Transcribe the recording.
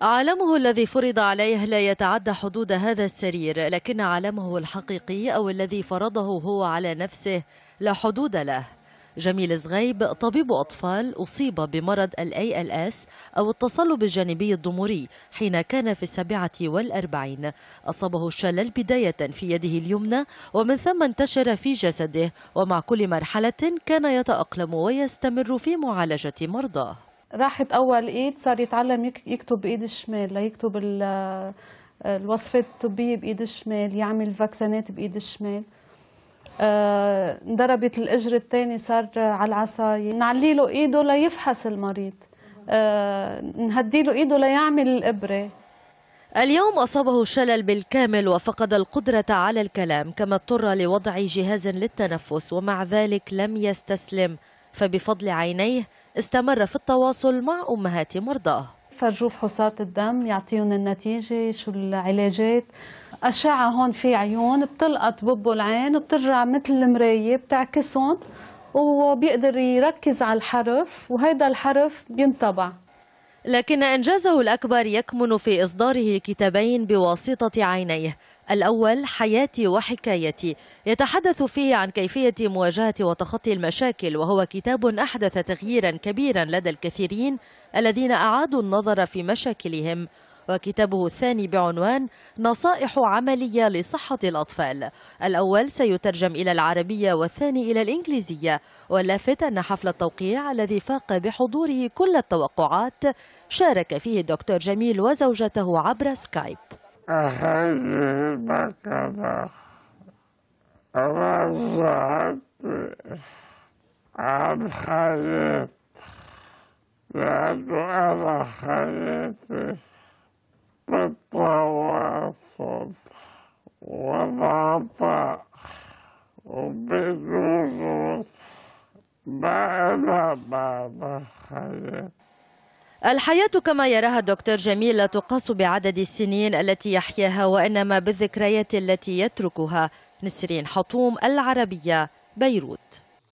عالمه الذي فرض عليه لا يتعدى حدود هذا السرير لكن عالمه الحقيقي أو الذي فرضه هو على نفسه لا حدود له جميل زغيب طبيب أطفال أصيب بمرض ال ALS أو التصلب الجانبي الضموري حين كان في السابعة والأربعين أصابه الشلل بداية في يده اليمنى ومن ثم انتشر في جسده ومع كل مرحلة كان يتأقلم ويستمر في معالجة مرضاه راحت اول ايد صار يتعلم يكتب بايد الشمال ليكتب الوصفات الطبيه بايد الشمال يعمل فاكسينات بايد الشمال آه، انضربت الاجر الثاني صار على العصايه نعلي له ايده ليفحص المريض آه، نهدي له ايده ليعمل الابره اليوم أصابه شلل بالكامل وفقد القدرة على الكلام كما اضطر لوضع جهاز للتنفس ومع ذلك لم يستسلم فبفضل عينيه استمر في التواصل مع أمهات مرضاه فرجوا فحوصات الدم يعطيهم النتيجة شو العلاجات أشعة هون في عيون بتلقط ببو العين وبترجع مثل المراية بتعكسهم وبيقدر يركز على الحرف وهيدا الحرف بينطبع لكن إنجازه الأكبر يكمن في إصداره كتابين بواسطة عينيه الأول حياتي وحكايتي يتحدث فيه عن كيفية مواجهة وتخطي المشاكل وهو كتاب أحدث تغييرا كبيرا لدى الكثيرين الذين أعادوا النظر في مشاكلهم وكتابه الثاني بعنوان نصائح عملية لصحة الأطفال الأول سيترجم إلى العربية والثاني إلى الإنجليزية واللافت أن حفل التوقيع الذي فاق بحضوره كل التوقعات شارك فيه الدكتور جميل وزوجته عبر سكايب هذه المكانة وزعت عن حياتي لأنه أنا حياتي بالتواصل والعطاء وبالوجود ما أنا معنى حياتي الحياة كما يراها الدكتور جميل لا تقاس بعدد السنين التي يحياها وإنما بالذكريات التي يتركها نسرين حطوم العربية بيروت